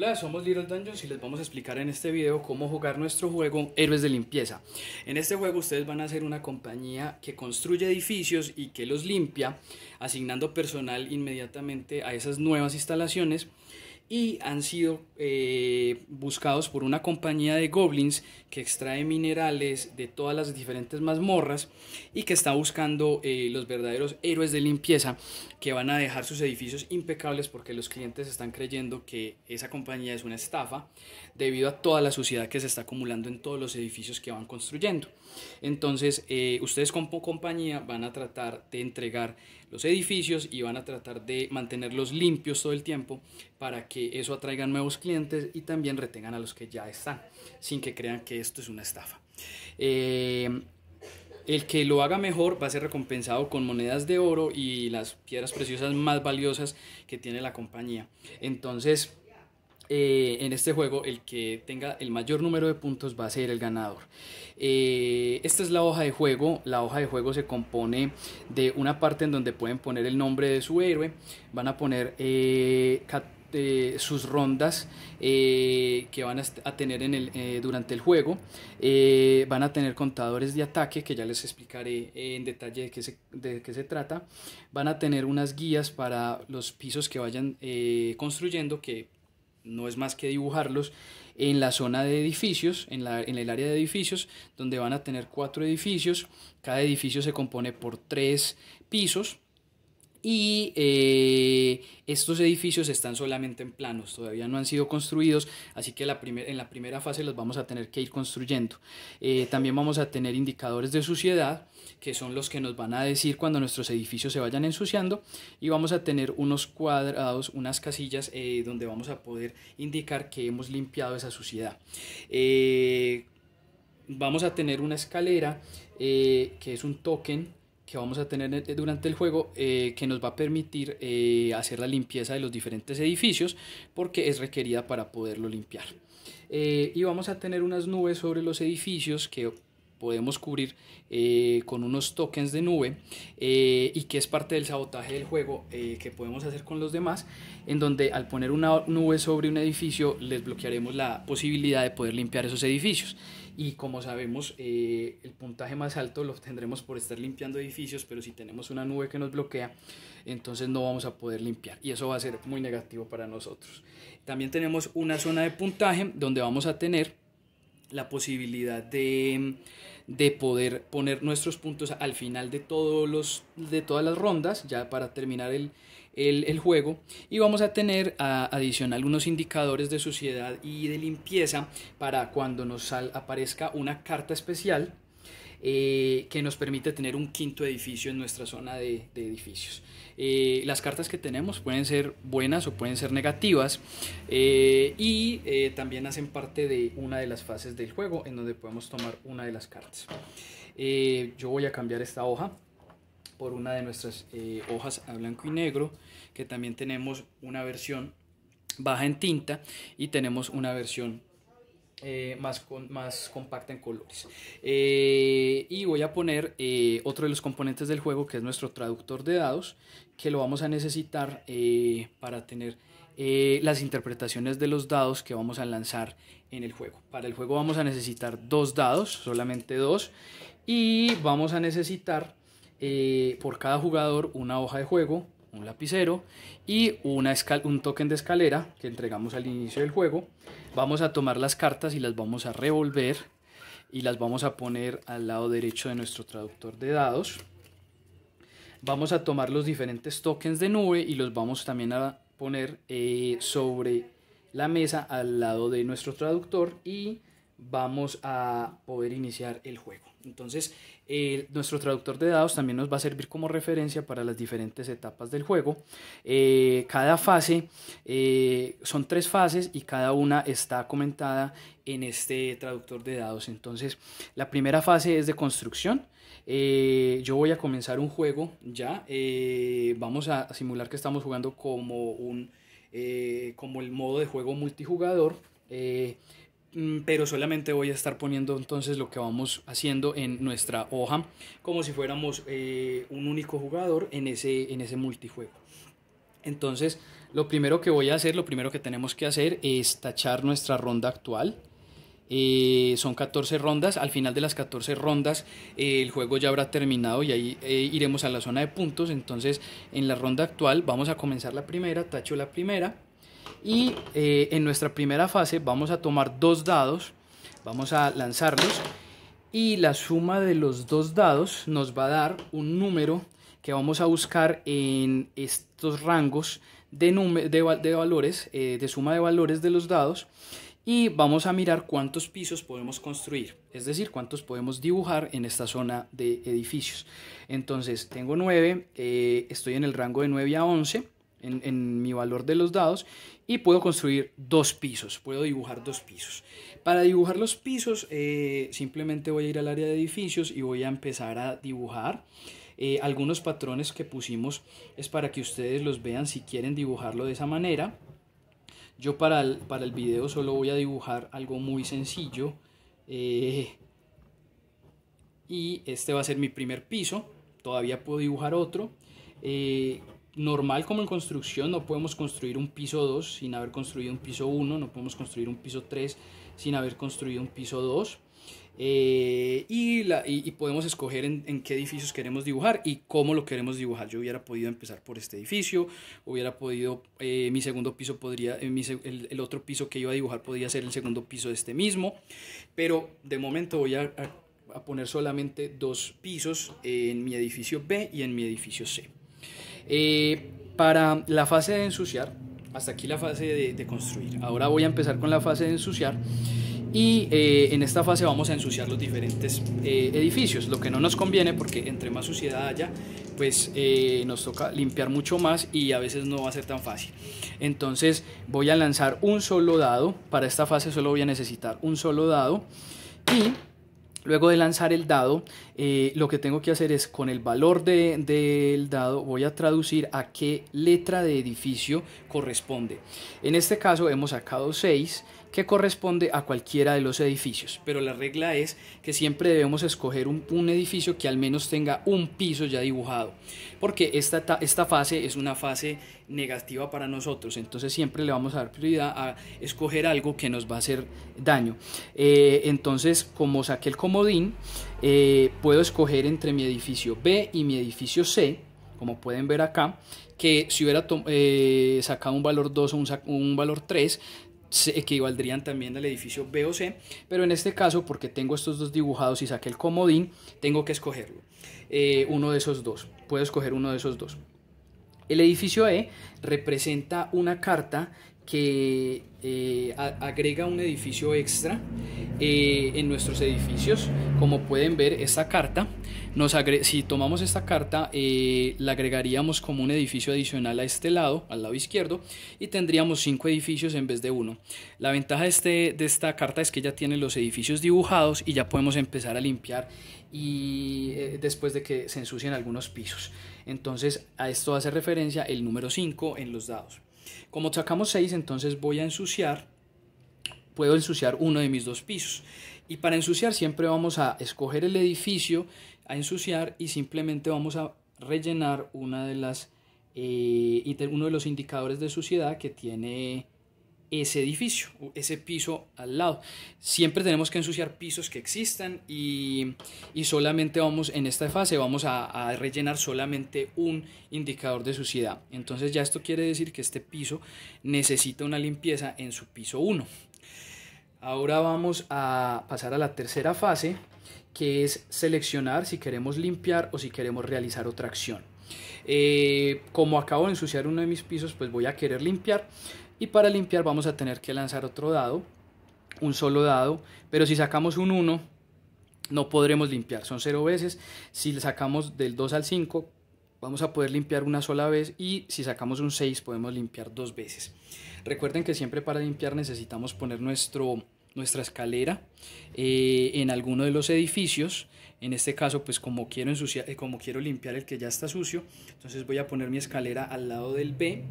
Hola, somos Little Dungeons y les vamos a explicar en este video cómo jugar nuestro juego Héroes de Limpieza. En este juego ustedes van a ser una compañía que construye edificios y que los limpia, asignando personal inmediatamente a esas nuevas instalaciones y han sido eh, buscados por una compañía de goblins que extrae minerales de todas las diferentes mazmorras y que está buscando eh, los verdaderos héroes de limpieza que van a dejar sus edificios impecables porque los clientes están creyendo que esa compañía es una estafa debido a toda la suciedad que se está acumulando en todos los edificios que van construyendo. Entonces, eh, ustedes como compañía van a tratar de entregar los edificios y van a tratar de mantenerlos limpios todo el tiempo para que eso atraigan nuevos clientes y también retengan a los que ya están, sin que crean que esto es una estafa. Eh, el que lo haga mejor va a ser recompensado con monedas de oro y las piedras preciosas más valiosas que tiene la compañía. Entonces, eh, en este juego el que tenga el mayor número de puntos va a ser el ganador. Eh, esta es la hoja de juego. La hoja de juego se compone de una parte en donde pueden poner el nombre de su héroe. Van a poner eh, sus rondas que van a tener en el, durante el juego. van a tener contadores de ataque que ya les explicaré en detalle de qué, se, de qué se trata. Van a tener unas guías para los pisos que vayan construyendo que no es más que dibujarlos, en la zona de edificios, en, la, en, el área de edificios, donde van a tener cuatro edificios. Cada edificio se compone por tres pisos y eh, estos edificios están solamente en planos, todavía no han sido construidos, así que la en la primera fase los vamos a tener que ir construyendo. Eh, también vamos a tener indicadores de suciedad, que son los que nos van a decir cuando nuestros edificios se vayan ensuciando, y vamos a tener unos cuadrados, unas casillas eh, donde vamos a poder indicar que hemos limpiado esa suciedad vamos a tener una escalera que es un token que vamos a tener eh, durante el juego eh, que nos va a permitir eh, hacer la limpieza de los diferentes edificios porque es requerida para poderlo limpiar. y vamos a tener unas nubes sobre los edificios que podemos cubrir con unos tokens de nube y que es parte del sabotaje del juego que podemos hacer con los demás en donde al poner una nube sobre un edificio les bloquearemos la posibilidad de poder limpiar esos edificios y como sabemos, eh, el puntaje más alto lo tendremos por estar limpiando edificios, pero si tenemos una nube que nos bloquea, entonces no vamos a poder limpiar. Y eso va a ser muy negativo para nosotros. También tenemos una zona de puntaje donde vamos a tener la posibilidad de, de, poder poner nuestros puntos al final de, todos los, de todas las rondas, ya para terminar el, el, juego y vamos a tener a, adicional unos indicadores de suciedad y de limpieza para cuando nos aparezca una carta especial eh, que nos permite tener un quinto edificio en nuestra zona de, edificios. Eh, las cartas que tenemos pueden ser buenas o pueden ser negativas eh, y también hacen parte de una de las fases del juego en donde podemos tomar una de las cartas. yo voy a cambiar esta hoja por una de nuestras hojas a blanco y negro que también tenemos una versión baja en tinta y tenemos una versión eh, más, más compacta en colores. Eh, y voy a poner eh, otro de los componentes del juego que es nuestro traductor de dados, que lo vamos a necesitar para tener las interpretaciones de los dados que vamos a lanzar en el juego. Para el juego vamos a necesitar dos dados, solamente dos, y vamos a necesitar por cada jugador una hoja de juego, un lapicero y una un token de escalera que entregamos al inicio del juego. Vamos a tomar las cartas y las vamos a revolver y las vamos a poner al lado derecho de nuestro traductor de dados. Vamos a tomar los diferentes tokens de nube y los vamos también a poner eh, sobre la mesa al lado de nuestro traductor y vamos a poder iniciar el juego. Entonces, nuestro traductor de dados también nos va a servir como referencia para las diferentes etapas del juego. Eh, cada fase eh, son tres fases y cada una está comentada en este traductor de dados. Entonces, la primera fase es de construcción. Eh, yo voy a comenzar un juego ya. vamos a simular que estamos jugando como un como el modo de juego multijugador. Mm, pero solamente voy a estar poniendo entonces lo que vamos haciendo en nuestra hoja como si fuéramos eh, un único jugador en ese, en ese multijuego. Entonces, lo primero que voy a hacer, lo primero que tenemos que hacer es tachar nuestra ronda actual. Eh, son 14 rondas, al final de las 14 rondas eh, el juego ya habrá terminado y ahí iremos a la zona de puntos. Entonces, en la ronda actual vamos a comenzar la primera, tacho la primera y eh, en nuestra primera fase vamos a tomar dos dados, vamos a lanzarlos y la suma de los dos dados nos va a dar un número que vamos a buscar en estos rangos de, de, de valores, eh, de suma de valores de los dados y vamos a mirar cuántos pisos podemos construir, es decir, cuántos podemos dibujar en esta zona de edificios. Entonces, tengo 9, eh, estoy en el rango de 9 a 11 en, mi valor de los dados y puedo construir dos pisos, puedo dibujar dos pisos. Para dibujar los pisos eh, simplemente voy a ir al área de edificios y voy a empezar a dibujar. Eh, algunos patrones que pusimos es para que ustedes los vean si quieren dibujarlo de esa manera. Yo para el, para el video solo voy a dibujar algo muy sencillo. Eh, y este va a ser mi primer piso. Todavía puedo dibujar otro normal como en construcción, no podemos construir un piso 2 sin haber construido un piso 1, no podemos construir un piso 3 sin haber construido un piso 2. Eh, y, podemos escoger en, qué edificios queremos dibujar y cómo lo queremos dibujar. Yo hubiera podido empezar por este edificio, hubiera podido, eh, mi segundo piso podría, eh, el, otro piso que iba a dibujar podría ser el segundo piso de este mismo, pero de momento voy a poner solamente dos pisos en mi edificio B y en mi edificio C. Eh, para la fase de ensuciar, hasta aquí la fase de, construir. Ahora voy a empezar con la fase de ensuciar. Y eh, en esta fase vamos a ensuciar los diferentes eh, edificios, lo que no nos conviene porque entre más suciedad haya, pues nos toca limpiar mucho más y a veces no va a ser tan fácil. Entonces voy a lanzar un solo dado, para esta fase solo voy a necesitar un solo dado y Luego de lanzar el dado, eh, lo que tengo que hacer es con el valor del dado voy a traducir a qué letra de edificio corresponde. En este caso hemos sacado 6 que corresponde a cualquiera de los edificios. Pero la regla es que siempre debemos escoger un, un edificio que al menos tenga un piso ya dibujado, porque esta, esta fase es una fase negativa para nosotros, entonces siempre le vamos a dar prioridad a escoger algo que nos va a hacer daño. Eh, entonces, como saqué el comodín, eh, puedo escoger entre mi edificio B y mi edificio C, como pueden ver acá, que si hubiera eh, sacado un valor 2 o un, un valor 3, que equivaldrían también al edificio B o C, pero en este caso, porque tengo estos dos dibujados y saqué el comodín, tengo que escogerlo. Eh, uno de esos dos, puedo escoger uno de esos dos. El edificio E representa una carta que eh, agrega un edificio extra eh, en nuestros edificios. Como pueden ver, esta carta, nos si tomamos esta carta, eh, la agregaríamos como un edificio adicional a este lado, al lado izquierdo, y tendríamos cinco edificios en vez de uno. La ventaja de, este, de esta carta es que ya tiene los edificios dibujados y ya podemos empezar a limpiar y después de que se ensucien algunos pisos. Entonces a esto hace referencia el número 5 en los dados. Como sacamos 6, entonces voy a ensuciar, puedo ensuciar uno de mis dos pisos. Y para ensuciar siempre vamos a escoger el edificio a ensuciar y simplemente vamos a rellenar una de las, eh, uno de los indicadores de suciedad que tiene ese edificio, ese piso al lado. Siempre tenemos que ensuciar pisos que existan y, solamente vamos en esta fase, vamos a, rellenar solamente un indicador de suciedad. Entonces ya esto quiere decir que este piso necesita una limpieza en su piso 1. Ahora vamos a pasar a la tercera fase, que es seleccionar si queremos limpiar o si queremos realizar otra acción. Eh, como acabo de ensuciar uno de mis pisos, pues voy a querer limpiar y para limpiar vamos a tener que lanzar otro dado, un solo dado, pero si sacamos un 1 no podremos limpiar, son 0 veces. Si le sacamos del 2 al 5 vamos a poder limpiar una sola vez y si sacamos un 6 podemos limpiar dos veces. Recuerden que siempre para limpiar necesitamos poner nuestro nuestra escalera eh, en alguno de los edificios. En este caso, pues como quiero, ensuciar, eh, como quiero limpiar el que ya está sucio, entonces voy a poner mi escalera al lado del B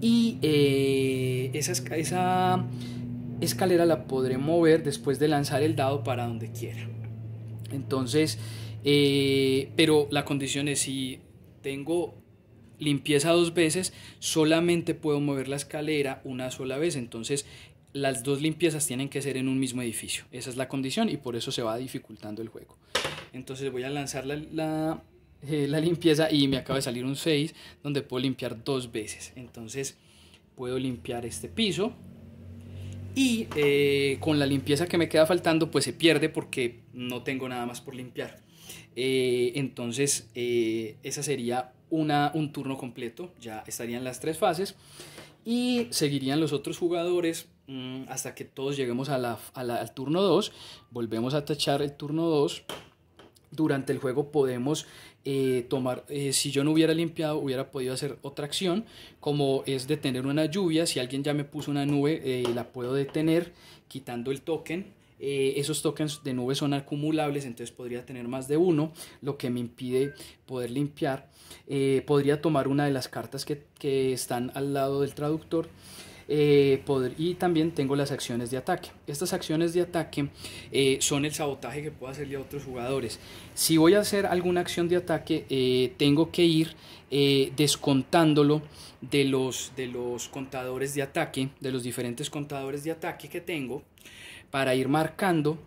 y eh, esa, esa escalera la podré mover después de lanzar el dado para donde quiera. Entonces, pero la condición es si tengo limpieza dos veces, solamente puedo mover la escalera una sola vez. Entonces, las dos limpiezas tienen que ser en un mismo edificio. Esa es la condición y por eso se va dificultando el juego. Entonces voy a lanzar la, eh, limpieza y me acaba de salir un 6 donde puedo limpiar dos veces. Entonces puedo limpiar este piso y eh, con la limpieza que me queda faltando pues se pierde porque no tengo nada más por limpiar. Eh, entonces esa sería una, un turno completo. Ya estarían las tres fases y seguirían los otros jugadores Mm, hasta que todos lleguemos a al turno 2, volvemos a tachar el turno 2. Durante el juego podemos eh, tomar, eh, si yo no hubiera limpiado, hubiera podido hacer otra acción, como es detener una lluvia, si alguien ya me puso una nube, eh, la puedo detener quitando el token. esos tokens de nube son acumulables, entonces podría tener más de uno, lo que me impide poder limpiar. podría tomar una de las cartas que, que están al lado del traductor. Eh, poder, y también tengo las acciones de ataque. Estas acciones de ataque eh, son el sabotaje que puedo hacerle a otros jugadores. Si voy a hacer alguna acción de ataque, eh, tengo que ir descontándolo de los, de los contadores de ataque, de los diferentes contadores de ataque que tengo, para ir marcando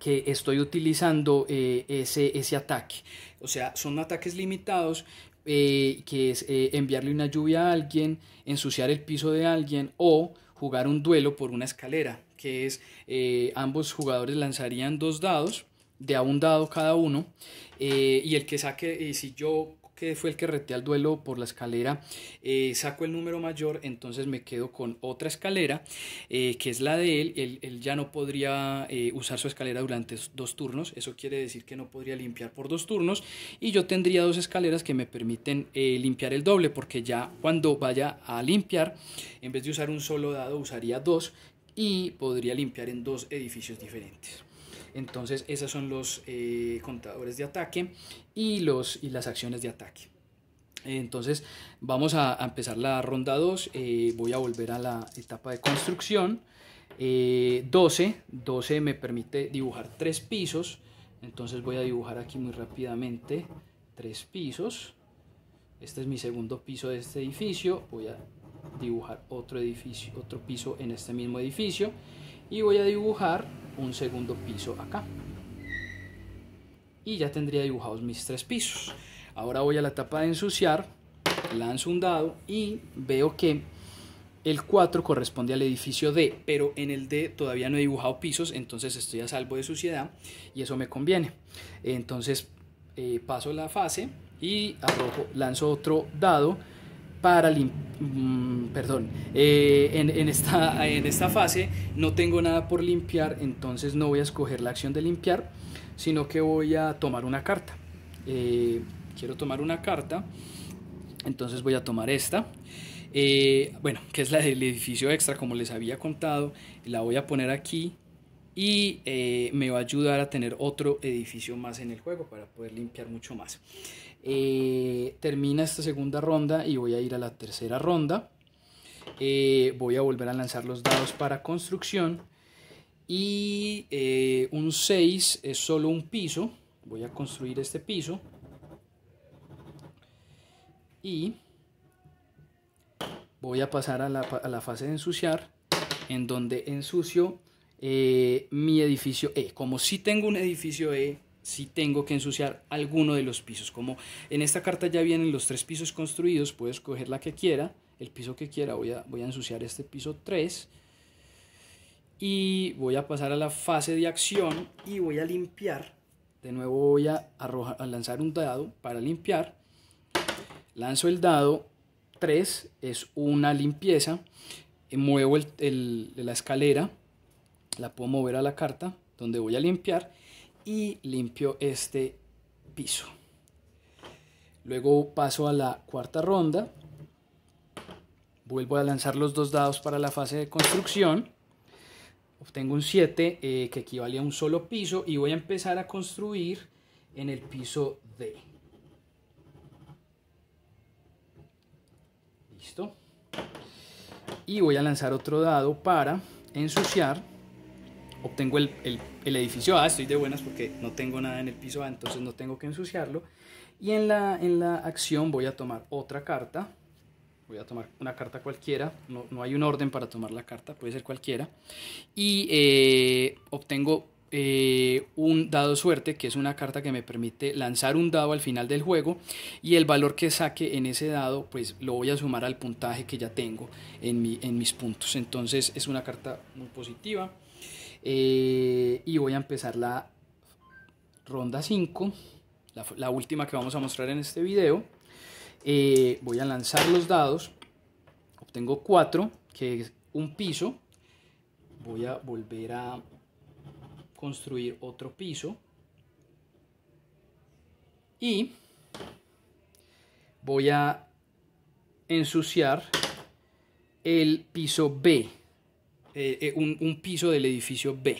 que estoy utilizando ese, ese ataque. O sea, son ataques limitados eh, que es eh, enviarle una lluvia a alguien, ensuciar el piso de alguien o jugar un duelo por una escalera, que es eh, ambos jugadores lanzarían dos dados de a un dado cada uno y el que saque, si yo que fue el que rete al duelo por la escalera, sacó eh, saco el número mayor, entonces me quedo con otra escalera, eh, que es la de él. Él, ya no podría eh, usar su escalera durante dos turnos, eso quiere decir que no podría limpiar por dos turnos, y yo tendría dos escaleras que me permiten limpiar el doble, porque ya cuando vaya a limpiar, en vez de usar un solo dado, usaría dos y podría limpiar en dos edificios diferentes. Entonces, esos son los eh, contadores de ataque y, los, y las acciones de ataque. Entonces, vamos a, empezar la ronda 2. Eh, voy a volver a la etapa de construcción. 12, eh, 12 me permite dibujar tres pisos. Entonces voy a dibujar aquí muy rápidamente tres pisos. Este es mi segundo piso de este edificio. Voy a dibujar otro edificio, otro piso en este mismo edificio y voy a dibujar un segundo piso acá. Y ya tendría dibujados mis tres pisos. Ahora voy a la etapa de ensuciar, lanzo un dado y veo que el 4 corresponde al edificio D, pero en el D todavía no he dibujado pisos, entonces estoy a salvo de suciedad y eso me conviene. Entonces eh, paso la fase y arrojo, lanzo otro dado para limpiar mm, perdón, eh, en, esta, en esta fase no tengo nada por limpiar, entonces no voy a escoger la acción de limpiar, sino que voy a tomar una carta. Eh, quiero tomar una carta, entonces voy a tomar esta. Eh, bueno, que es la del edificio extra, como les había contado, la voy a poner aquí y me va a ayudar a tener otro edificio más en el juego para poder limpiar mucho más. Eh, termina esta segunda ronda y voy a ir a la tercera ronda. Eh, voy a volver a lanzar los dados para construcción. Y eh, un 6 es solo un piso. Voy a construir este piso. Y voy a pasar a la, fase de ensuciar, en donde ensucio mi edificio E. Como si tengo un edificio E si tengo que ensuciar alguno de los pisos. Como en esta carta ya vienen los tres pisos construidos, puedo escoger la que quiera, el piso que quiera, voy a, voy a ensuciar este piso 3 y voy a pasar a la fase de acción y voy a limpiar. De nuevo voy a, lanzar un dado para limpiar. Lanzo el dado 3, es una limpieza. Eh, muevo la escalera, la puedo mover a la carta donde voy a limpiar y limpio este piso. Luego paso a la cuarta ronda. Vuelvo a lanzar los dos dados para la fase de construcción. Obtengo un 7 eh, que equivale a un solo piso y voy a empezar a construir en el piso D. Listo. Y voy a lanzar otro dado para ensuciar obtengo el, edificio A, estoy de buenas porque no tengo nada en el piso A, entonces no tengo que ensuciarlo. Y en la, en la acción voy a tomar otra carta, voy a tomar una carta cualquiera, no, hay un orden para tomar la carta, puede ser cualquiera. Y eh, obtengo eh, un dado suerte, que es una carta que me permite lanzar un dado al final del juego y el valor que saque en ese dado, pues lo voy a sumar al puntaje que ya tengo en, en mis puntos. Entonces es una carta muy positiva. Eh, y voy a empezar la ronda 5, la, última que vamos a mostrar en este video. Eh, voy a lanzar los dados, obtengo 4, que es un piso. Voy a volver a construir otro piso. Y voy a ensuciar el piso B. Eh, eh, un, piso del edificio B.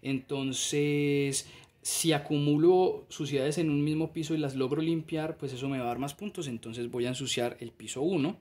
Entonces, si acumulo suciedades en un mismo piso y las logro limpiar, pues eso me va a dar más puntos, entonces voy a ensuciar el piso 1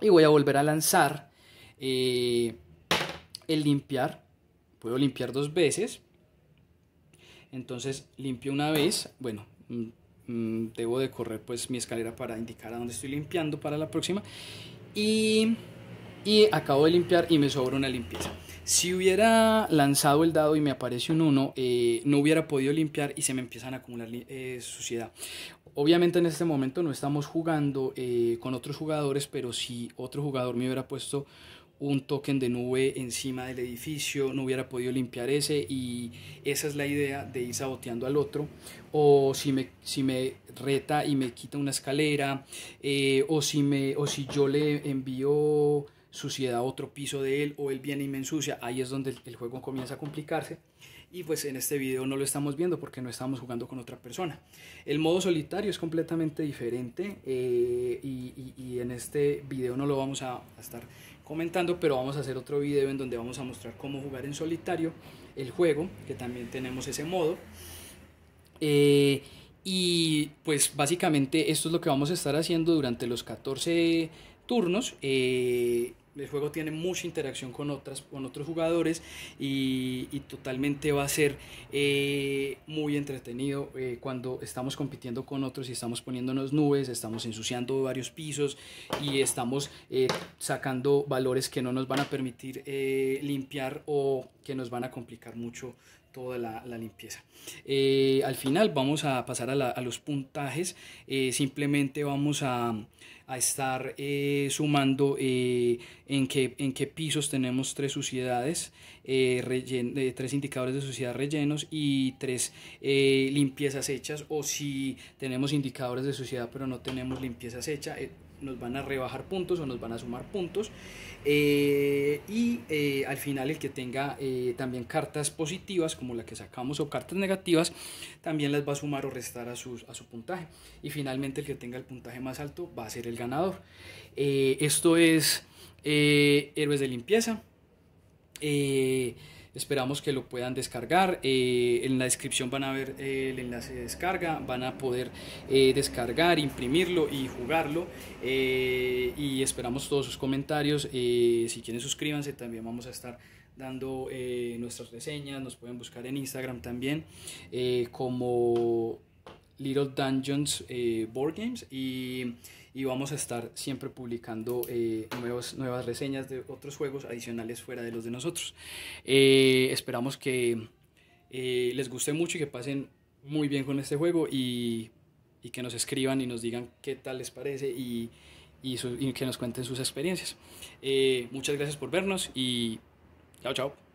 y voy a volver a lanzar eh, el limpiar, puedo limpiar dos veces, entonces limpio una vez, bueno, mm, mm, debo de correr pues mi escalera para indicar a dónde estoy limpiando para la próxima y y acabo de limpiar y me sobra una limpieza. Si hubiera lanzado el dado y me aparece un 1, eh, no hubiera podido limpiar y se me empiezan a acumular eh, suciedad. Obviamente en este momento no estamos jugando eh, con otros jugadores, pero si otro jugador me hubiera puesto un token de nube encima del edificio, no hubiera podido limpiar ese y esa es la idea de ir saboteando al otro. O si me, si me reta y me quita una escalera, o, si me, o si yo le envío suciedad a otro piso de él o él viene y me ensucia, ahí es donde el juego comienza a complicarse y pues en este video no lo estamos viendo porque no estamos jugando con otra persona. El modo solitario es completamente diferente eh, y, en este video no lo vamos a, estar comentando, pero vamos a hacer otro video en donde vamos a mostrar cómo jugar en solitario el juego, que también tenemos ese modo. Eh, y pues básicamente esto es lo que vamos a estar haciendo durante los 14 turnos. Eh, el juego tiene mucha interacción con, otras, con otros jugadores y, totalmente va a ser eh, muy entretenido eh, cuando estamos compitiendo con otros y estamos poniéndonos nubes, estamos ensuciando varios pisos y estamos sacando valores que no nos van a permitir limpiar o que nos van a complicar mucho toda la, limpieza. al final vamos a pasar a los puntajes, simplemente vamos a a estar eh, sumando eh, en, qué, en qué pisos tenemos tres suciedades eh, tres indicadores de suciedad rellenos y tres eh, limpiezas hechas o si tenemos indicadores de suciedad pero no tenemos limpiezas hechas eh, nos van a rebajar puntos o nos van a sumar puntos y al final el que tenga también cartas positivas como la que sacamos o cartas negativas también las va a sumar o restar a, a su puntaje y finalmente el que tenga el puntaje más alto va a ser el ganador esto es héroes de limpieza eh, esperamos que lo puedan descargar. Eh, en la descripción van a ver eh, el enlace de descarga, van a poder descargar, imprimirlo y jugarlo. y esperamos todos sus comentarios. si quieren suscríbanse, también vamos a estar dando nuestras reseñas. Nos pueden buscar en Instagram también como Little Dungeons Board Games. Y y vamos a estar siempre publicando eh, nuevos, nuevas reseñas de otros juegos adicionales fuera de los de nosotros. Eh, esperamos que eh, les guste mucho y que pasen muy bien con este juego y, que nos escriban y nos digan qué tal les parece y, y que nos cuenten sus experiencias. muchas gracias por vernos y chao chao.